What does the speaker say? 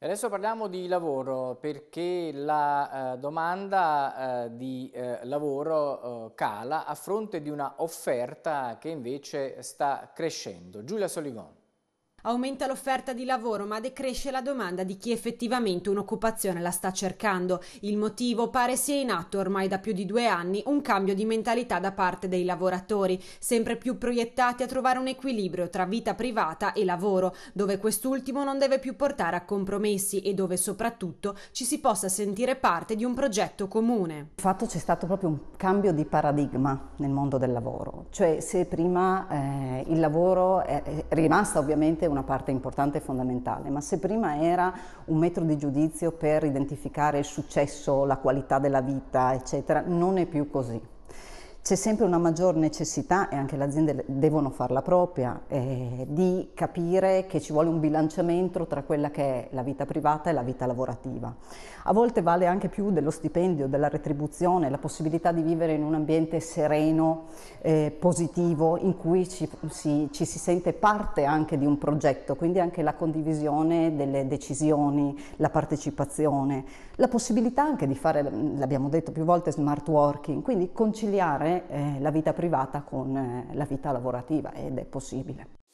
Adesso parliamo di lavoro perché la eh, domanda eh, di eh, lavoro eh, cala a fronte di una offerta che invece sta crescendo. Giulia Soligon. Aumenta l'offerta di lavoro ma decresce la domanda di chi effettivamente un'occupazione la sta cercando. Il motivo pare sia in atto ormai da più di due anni un cambio di mentalità da parte dei lavoratori, sempre più proiettati a trovare un equilibrio tra vita privata e lavoro, dove quest'ultimo non deve più portare a compromessi e dove soprattutto ci si possa sentire parte di un progetto comune. Di fatto c'è stato proprio un cambio di paradigma nel mondo del lavoro, cioè se prima eh, il lavoro è, è rimasto ovviamente una parte importante e fondamentale, ma se prima era un metro di giudizio per identificare il successo, la qualità della vita, eccetera, non è più così. C'è sempre una maggior necessità, e anche le aziende devono farla propria, eh, di capire che ci vuole un bilanciamento tra quella che è la vita privata e la vita lavorativa. A volte vale anche più dello stipendio, della retribuzione, la possibilità di vivere in un ambiente sereno, eh, positivo, in cui ci si, ci si sente parte anche di un progetto, quindi anche la condivisione delle decisioni, la partecipazione, la possibilità anche di fare, l'abbiamo detto più volte, smart working, quindi conciliare eh, la vita privata con eh, la vita lavorativa ed è possibile.